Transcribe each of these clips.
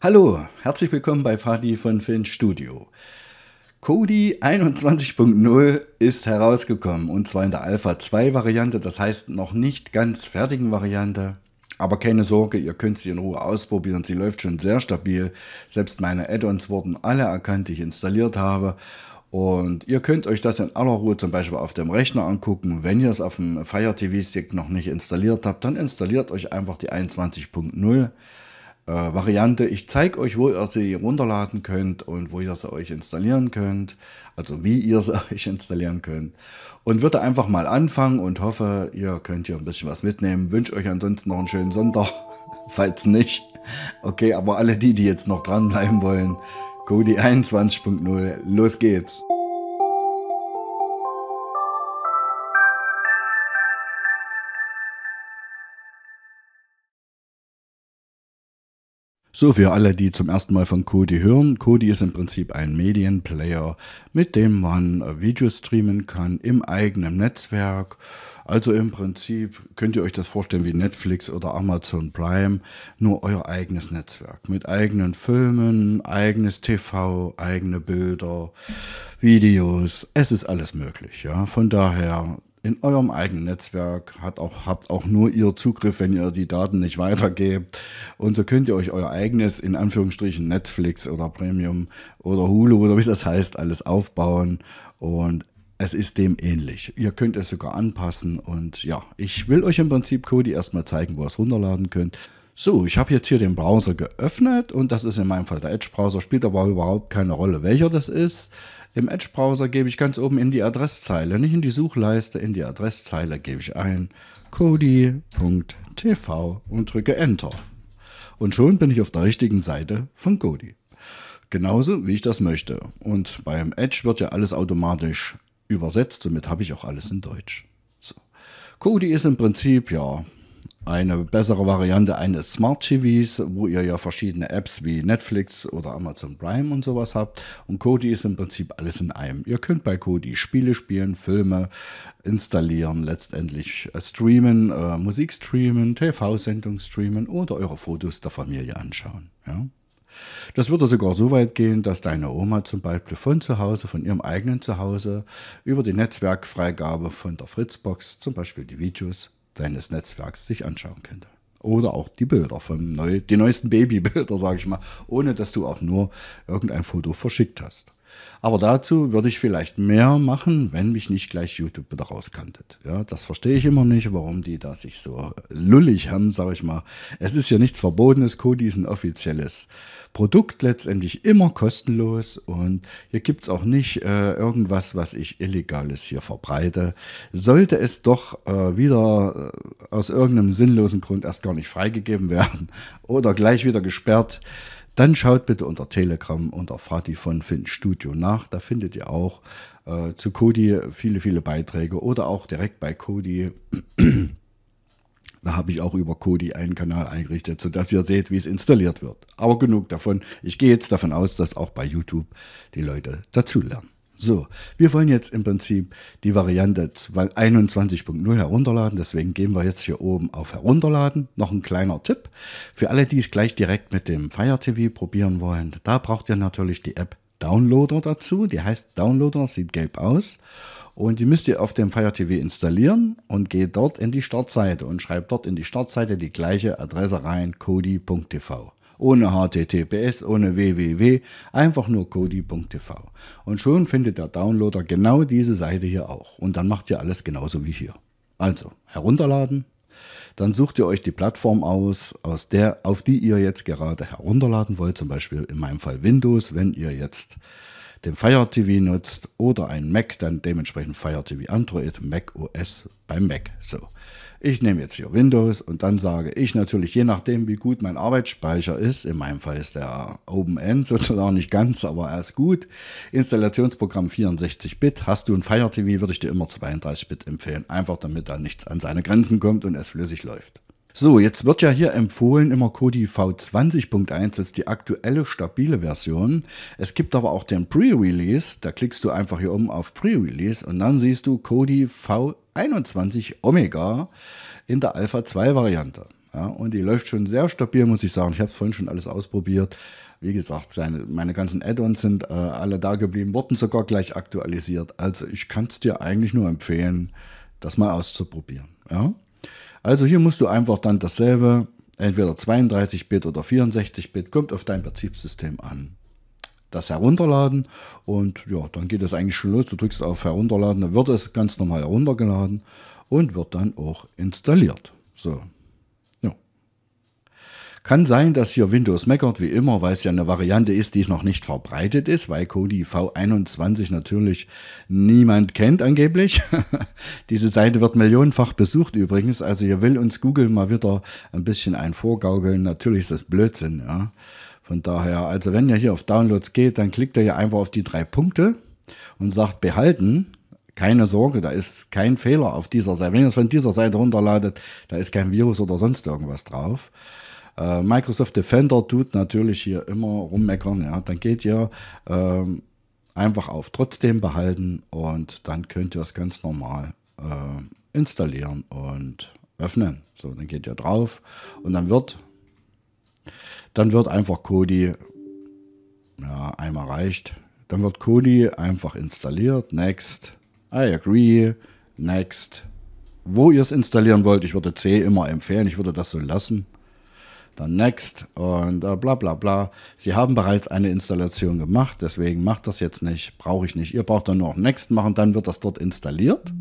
Hallo, herzlich willkommen bei Fadi von Film Studio. Kodi 21.0 ist herausgekommen und zwar in der Alpha 2 Variante, das heißt noch nicht ganz fertigen Variante. Aber keine Sorge, ihr könnt sie in Ruhe ausprobieren, sie läuft schon sehr stabil. Selbst meine Add-ons wurden alle erkannt, die ich installiert habe. Und ihr könnt euch das in aller Ruhe zum Beispiel auf dem Rechner angucken. Wenn ihr es auf dem Fire TV Stick noch nicht installiert habt, dann installiert euch einfach die 21.0 äh, Variante. Ich zeige euch, wo ihr sie runterladen könnt und wo ihr sie euch installieren könnt, also wie ihr sie euch installieren könnt. Und würde einfach mal anfangen und hoffe, ihr könnt hier ein bisschen was mitnehmen. Wünsche euch ansonsten noch einen schönen Sonntag, falls nicht. Okay, aber alle die, die jetzt noch dranbleiben wollen, Kodi 21.0, los geht's! So für alle, die zum ersten Mal von Kodi hören. Kodi ist im Prinzip ein Medienplayer, mit dem man Videos streamen kann im eigenen Netzwerk. Also im Prinzip könnt ihr euch das vorstellen wie Netflix oder Amazon Prime, nur euer eigenes Netzwerk mit eigenen Filmen, eigenes TV, eigene Bilder, Videos. Es ist alles möglich. Ja, von daher in eurem eigenen Netzwerk, hat auch, habt auch nur ihr Zugriff, wenn ihr die Daten nicht weitergebt. Und so könnt ihr euch euer eigenes, in Anführungsstrichen, Netflix oder Premium oder Hulu oder wie das heißt, alles aufbauen. Und es ist dem ähnlich. Ihr könnt es sogar anpassen. Und ja, ich will euch im Prinzip Kodi erstmal zeigen, wo ihr es runterladen könnt. So, ich habe jetzt hier den Browser geöffnet und das ist in meinem Fall der Edge-Browser, spielt aber überhaupt keine Rolle, welcher das ist. Im Edge-Browser gebe ich ganz oben in die Adresszeile, nicht in die Suchleiste, in die Adresszeile gebe ich ein kodi.tv und drücke Enter. Und schon bin ich auf der richtigen Seite von Kodi. Genauso wie ich das möchte. Und beim Edge wird ja alles automatisch übersetzt, somit habe ich auch alles in Deutsch. So. Kodi ist im Prinzip ja eine bessere Variante eines Smart TVs, wo ihr ja verschiedene Apps wie Netflix oder Amazon Prime und sowas habt. Und Kodi ist im Prinzip alles in einem. Ihr könnt bei Kodi Spiele spielen, Filme installieren, letztendlich äh, streamen, äh, Musik streamen, TV-Sendung streamen oder eure Fotos der Familie anschauen. Ja? Das würde sogar so weit gehen, dass deine Oma zum Beispiel von zu Hause, von ihrem eigenen Zuhause, über die Netzwerkfreigabe von der Fritzbox zum Beispiel die Videos deines Netzwerks sich anschauen könnte. Oder auch die Bilder, vom neu, die neuesten Babybilder, sage ich mal, ohne dass du auch nur irgendein Foto verschickt hast. Aber dazu würde ich vielleicht mehr machen, wenn mich nicht gleich YouTube wieder rauskantet. Ja, das verstehe ich immer nicht, warum die da sich so lullig haben, sage ich mal. Es ist ja nichts Verbotenes, Kodi ist ein offizielles Produkt, letztendlich immer kostenlos und hier gibt es auch nicht äh, irgendwas, was ich Illegales hier verbreite. Sollte es doch äh, wieder äh, aus irgendeinem sinnlosen Grund erst gar nicht freigegeben werden oder gleich wieder gesperrt, dann schaut bitte unter Telegram unter Fatih von Finn Studio nach. Da findet ihr auch äh, zu Cody viele, viele Beiträge oder auch direkt bei Cody. Da habe ich auch über Kodi einen Kanal eingerichtet, sodass ihr seht, wie es installiert wird. Aber genug davon. Ich gehe jetzt davon aus, dass auch bei YouTube die Leute dazulernen. So, wir wollen jetzt im Prinzip die Variante 21.0 herunterladen, deswegen gehen wir jetzt hier oben auf Herunterladen. Noch ein kleiner Tipp, für alle, die es gleich direkt mit dem Fire TV probieren wollen, da braucht ihr natürlich die App Downloader dazu, die heißt Downloader, sieht gelb aus und die müsst ihr auf dem Fire TV installieren und geht dort in die Startseite und schreibt dort in die Startseite die gleiche Adresse rein, kodi.tv ohne HTTPS, ohne www, einfach nur kodi.tv. Und schon findet der Downloader genau diese Seite hier auch. Und dann macht ihr alles genauso wie hier. Also, herunterladen. Dann sucht ihr euch die Plattform aus, aus der, auf die ihr jetzt gerade herunterladen wollt, zum Beispiel in meinem Fall Windows, wenn ihr jetzt den Fire TV nutzt oder ein Mac, dann dementsprechend Fire TV Android, Mac OS beim Mac. So. Ich nehme jetzt hier Windows und dann sage ich natürlich, je nachdem, wie gut mein Arbeitsspeicher ist, in meinem Fall ist der Open End sozusagen nicht ganz, aber er ist gut. Installationsprogramm 64-Bit. Hast du ein Fire TV, würde ich dir immer 32-Bit empfehlen, einfach damit da nichts an seine Grenzen kommt und es flüssig läuft. So, jetzt wird ja hier empfohlen, immer Kodi V20.1 ist die aktuelle stabile Version. Es gibt aber auch den Pre-Release, da klickst du einfach hier oben auf Pre-Release und dann siehst du Kodi V21 Omega in der Alpha 2 Variante. Ja, und die läuft schon sehr stabil, muss ich sagen. Ich habe es vorhin schon alles ausprobiert. Wie gesagt, seine, meine ganzen Add-ons sind äh, alle da geblieben, wurden sogar gleich aktualisiert. Also ich kann es dir eigentlich nur empfehlen, das mal auszuprobieren. Ja? Also hier musst du einfach dann dasselbe, entweder 32-Bit oder 64-Bit, kommt auf dein Betriebssystem an. Das herunterladen und ja, dann geht es eigentlich schon los. Du drückst auf Herunterladen, dann wird es ganz normal heruntergeladen und wird dann auch installiert. So, kann sein, dass hier Windows meckert, wie immer, weil es ja eine Variante ist, die noch nicht verbreitet ist, weil Kodi V21 natürlich niemand kennt angeblich. Diese Seite wird millionenfach besucht übrigens, also hier will uns Google mal wieder ein bisschen ein vorgaukeln. Natürlich ist das Blödsinn, ja. Von daher, also wenn ihr hier auf Downloads geht, dann klickt ihr hier einfach auf die drei Punkte und sagt behalten. Keine Sorge, da ist kein Fehler auf dieser Seite. Wenn ihr es von dieser Seite runterladet, da ist kein Virus oder sonst irgendwas drauf. Äh, Microsoft Defender tut natürlich hier immer rummeckern, ja, dann geht ihr ähm, einfach auf trotzdem behalten und dann könnt ihr es ganz normal äh, installieren und öffnen. So, dann geht ihr drauf und dann wird, dann wird einfach Kodi, ja, einmal reicht, dann wird Kodi einfach installiert, next, I agree, next, wo ihr es installieren wollt. Ich würde C immer empfehlen, ich würde das so lassen dann Next und äh, bla bla bla. Sie haben bereits eine Installation gemacht, deswegen macht das jetzt nicht, brauche ich nicht. Ihr braucht dann nur auf Next machen, dann wird das dort installiert.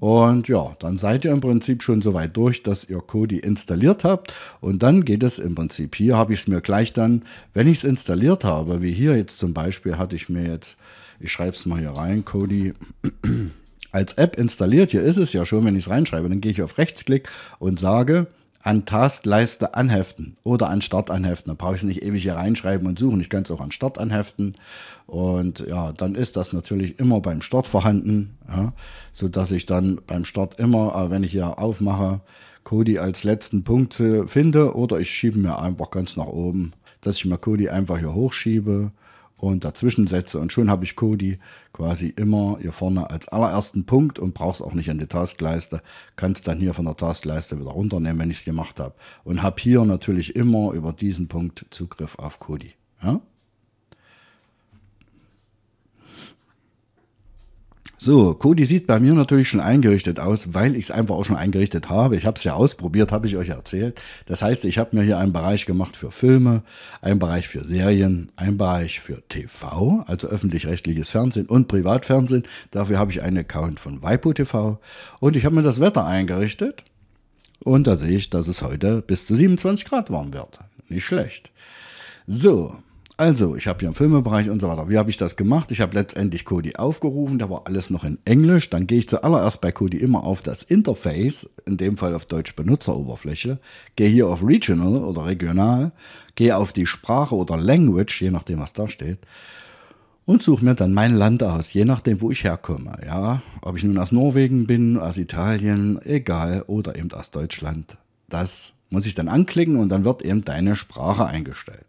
Und ja, dann seid ihr im Prinzip schon so weit durch, dass ihr Kodi installiert habt. Und dann geht es im Prinzip, hier habe ich es mir gleich dann, wenn ich es installiert habe, wie hier jetzt zum Beispiel, hatte ich mir jetzt, ich schreibe es mal hier rein, Kodi. Als App installiert, hier ist es ja schon, wenn ich es reinschreibe, dann gehe ich auf Rechtsklick und sage, an Taskleiste anheften oder an Start anheften. Da brauche ich es nicht ewig hier reinschreiben und suchen. Ich kann es auch an Start anheften. Und ja, dann ist das natürlich immer beim Start vorhanden, ja, sodass ich dann beim Start immer, äh, wenn ich hier aufmache, Kodi als letzten Punkt äh, finde oder ich schiebe mir einfach ganz nach oben, dass ich mir Kodi einfach hier hochschiebe und dazwischen setze. Und schon habe ich Kodi quasi immer hier vorne als allerersten Punkt und brauche es auch nicht in die Taskleiste. Kann es dann hier von der Taskleiste wieder runternehmen, wenn ich es gemacht habe. Und habe hier natürlich immer über diesen Punkt Zugriff auf Kodi. Ja? So, Kodi sieht bei mir natürlich schon eingerichtet aus, weil ich es einfach auch schon eingerichtet habe. Ich habe es ja ausprobiert, habe ich euch erzählt. Das heißt, ich habe mir hier einen Bereich gemacht für Filme, einen Bereich für Serien, einen Bereich für TV, also öffentlich-rechtliches Fernsehen und Privatfernsehen. Dafür habe ich einen Account von Weipo TV und ich habe mir das Wetter eingerichtet. Und da sehe ich, dass es heute bis zu 27 Grad warm wird. Nicht schlecht. So, also, ich habe hier einen Filmebereich und so weiter. Wie habe ich das gemacht? Ich habe letztendlich Kodi aufgerufen, da war alles noch in Englisch. Dann gehe ich zuallererst bei Kodi immer auf das Interface, in dem Fall auf Deutsch Benutzeroberfläche, gehe hier auf Regional oder Regional, gehe auf die Sprache oder Language, je nachdem, was da steht und suche mir dann mein Land aus, je nachdem, wo ich herkomme. Ja, ob ich nun aus Norwegen bin, aus Italien, egal, oder eben aus Deutschland. Das muss ich dann anklicken und dann wird eben deine Sprache eingestellt.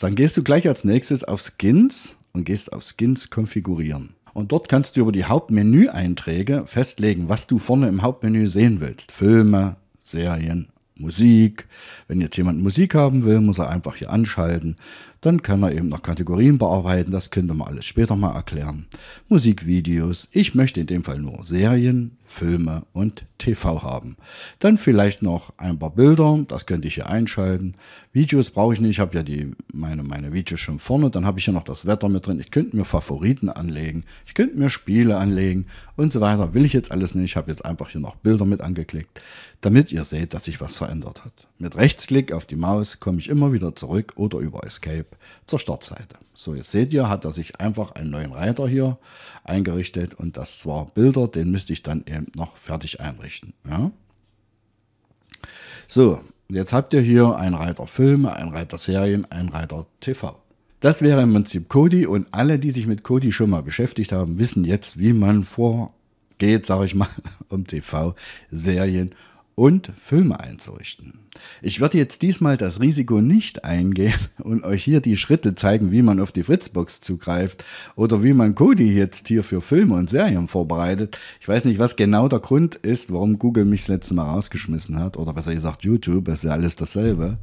Dann gehst du gleich als nächstes auf Skins und gehst auf Skins konfigurieren. Und dort kannst du über die Hauptmenüeinträge festlegen, was du vorne im Hauptmenü sehen willst. Filme, Serien, Musik. Wenn jetzt jemand Musik haben will, muss er einfach hier anschalten. Dann kann er eben noch Kategorien bearbeiten, das könnte man alles später mal erklären. Musikvideos, ich möchte in dem Fall nur Serien, Filme und TV haben. Dann vielleicht noch ein paar Bilder, das könnte ich hier einschalten. Videos brauche ich nicht, ich habe ja die, meine, meine Videos schon vorne. Dann habe ich hier noch das Wetter mit drin. Ich könnte mir Favoriten anlegen, ich könnte mir Spiele anlegen und so weiter. Will ich jetzt alles nicht, ich habe jetzt einfach hier noch Bilder mit angeklickt, damit ihr seht, dass sich was verändert hat. Mit Rechtsklick auf die Maus komme ich immer wieder zurück oder über Escape App zur Startseite. So, jetzt seht ihr, hat er sich einfach einen neuen Reiter hier eingerichtet und das zwar Bilder, den müsste ich dann eben noch fertig einrichten. Ja. So, jetzt habt ihr hier einen Reiter Filme, einen Reiter Serien, einen Reiter TV. Das wäre im Prinzip Kodi und alle, die sich mit Kodi schon mal beschäftigt haben, wissen jetzt, wie man vorgeht, sage ich mal, um TV, Serien und und Filme einzurichten. Ich werde jetzt diesmal das Risiko nicht eingehen und euch hier die Schritte zeigen, wie man auf die Fritzbox zugreift oder wie man Kodi jetzt hier für Filme und Serien vorbereitet. Ich weiß nicht, was genau der Grund ist, warum Google mich das letzte Mal rausgeschmissen hat oder besser gesagt YouTube, das ist ja alles dasselbe.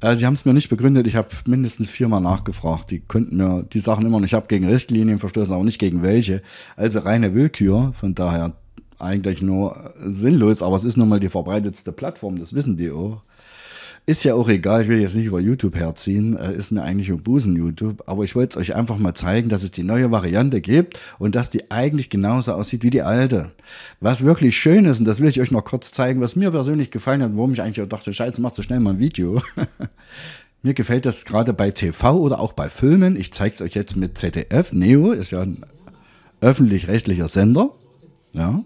Äh, sie haben es mir nicht begründet, ich habe mindestens viermal nachgefragt. Die konnten mir die Sachen immer nicht. Ich habe gegen Richtlinien verstoßen, aber nicht gegen welche. Also reine Willkür, von daher eigentlich nur sinnlos, aber es ist nun mal die verbreitetste Plattform, das wissen die auch. Ist ja auch egal, ich will jetzt nicht über YouTube herziehen, äh, ist mir eigentlich um Busen YouTube, aber ich wollte es euch einfach mal zeigen, dass es die neue Variante gibt und dass die eigentlich genauso aussieht wie die alte. Was wirklich schön ist, und das will ich euch noch kurz zeigen, was mir persönlich gefallen hat, warum ich eigentlich auch dachte, scheiße, machst du schnell mal ein Video. mir gefällt das gerade bei TV oder auch bei Filmen. Ich zeige es euch jetzt mit ZDF. Neo ist ja ein öffentlich-rechtlicher Sender. Ja.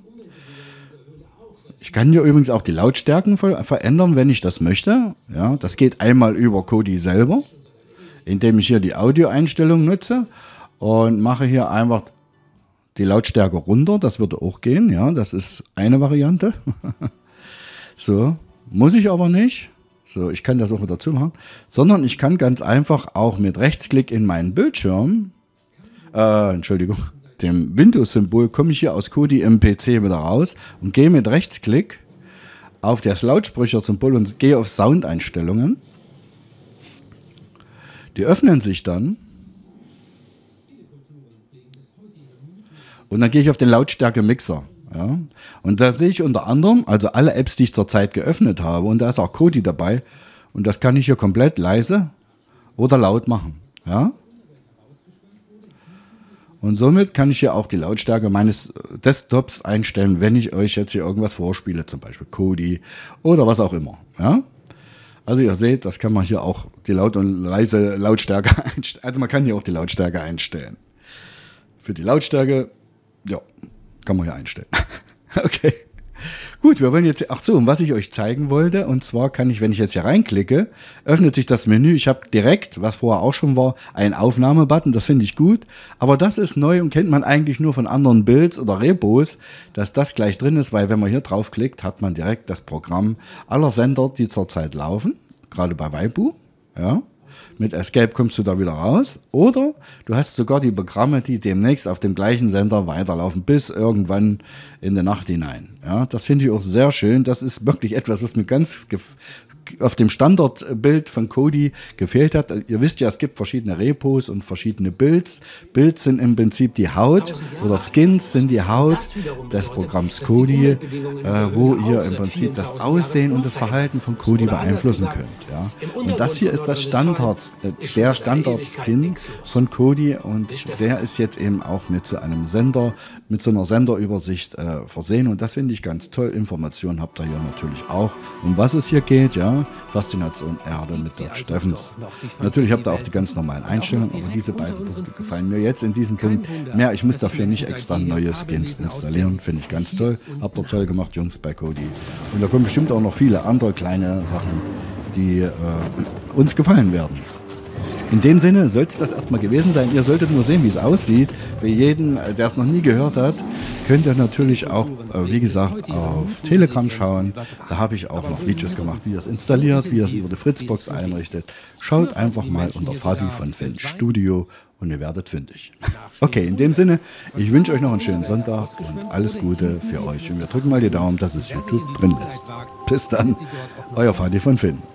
Ich kann hier übrigens auch die Lautstärken verändern, wenn ich das möchte. Ja, das geht einmal über Kodi selber, indem ich hier die Audioeinstellung nutze und mache hier einfach die Lautstärke runter. Das würde auch gehen. Ja, das ist eine Variante. so, muss ich aber nicht. So, ich kann das auch wieder zumachen. Sondern ich kann ganz einfach auch mit Rechtsklick in meinen Bildschirm, äh, Entschuldigung, dem Windows-Symbol komme ich hier aus Kodi im PC wieder raus und gehe mit Rechtsklick auf das Lautsprecher-Symbol und gehe auf Soundeinstellungen. Die öffnen sich dann. Und dann gehe ich auf den Lautstärke-Mixer. Ja. Und da sehe ich unter anderem, also alle Apps, die ich zurzeit geöffnet habe, und da ist auch Kodi dabei. Und das kann ich hier komplett leise oder laut machen. Ja. Und somit kann ich hier auch die Lautstärke meines äh, Desktops einstellen, wenn ich euch jetzt hier irgendwas vorspiele, zum Beispiel Kodi oder was auch immer. Ja? Also ihr seht, das kann man hier auch die Laut- und leise Lautstärke einstellen. Also man kann hier auch die Lautstärke einstellen. Für die Lautstärke, ja, kann man hier einstellen. okay. Gut, wir wollen jetzt, ach so, und was ich euch zeigen wollte, und zwar kann ich, wenn ich jetzt hier reinklicke, öffnet sich das Menü. Ich habe direkt, was vorher auch schon war, einen Aufnahmebutton, das finde ich gut. Aber das ist neu und kennt man eigentlich nur von anderen Builds oder Repos, dass das gleich drin ist, weil wenn man hier draufklickt, hat man direkt das Programm aller Sender, die zurzeit laufen, gerade bei Weibu, ja. Mit Escape kommst du da wieder raus. Oder du hast sogar die Programme, die demnächst auf dem gleichen Sender weiterlaufen, bis irgendwann in der Nacht hinein. Ja, das finde ich auch sehr schön. Das ist wirklich etwas, was mir ganz auf dem Standardbild von Kodi gefehlt hat. Ihr wisst ja, es gibt verschiedene Repos und verschiedene Builds. Builds sind im Prinzip die Haut oder Skins sind die Haut des Programms Kodi, äh, wo genau ihr im Prinzip das Aussehen und das Verhalten von Kodi beeinflussen könnt. Ja. Und das hier ist das Standard. Standards, äh, der Standard-Skin von Kodi und der ist jetzt eben auch mit so einem Sender, mit so einer Senderübersicht äh, versehen und das finde ich ganz toll. Informationen habt ihr hier natürlich auch, um was es hier geht, ja. Faszination Erde mit Dirk Steffens. Natürlich habt ihr auch die ganz normalen Einstellungen, aber diese beiden Punkte gefallen mir jetzt in diesem Punkt mehr. Ich muss dafür nicht extra neue Skins installieren, finde ich ganz toll. Habt ihr toll gemacht, Jungs, bei Kodi. Und da kommen bestimmt auch noch viele andere kleine Sachen, die äh, uns gefallen werden. In dem Sinne soll es das erstmal gewesen sein. Ihr solltet nur sehen, wie es aussieht. Für jeden, der es noch nie gehört hat, könnt ihr natürlich auch, äh, wie gesagt, auf Telegram schauen. Da habe ich auch noch Videos gemacht, wie ihr es installiert, wie ihr es über die Fritzbox einrichtet. Schaut einfach mal unter Fadi von Finch Studio und ihr werdet fündig. Okay, in dem Sinne, ich wünsche euch noch einen schönen Sonntag und alles Gute für euch. Und wir drücken mal die Daumen, dass es YouTube drin ist. Bis dann, euer Fadi von Finn.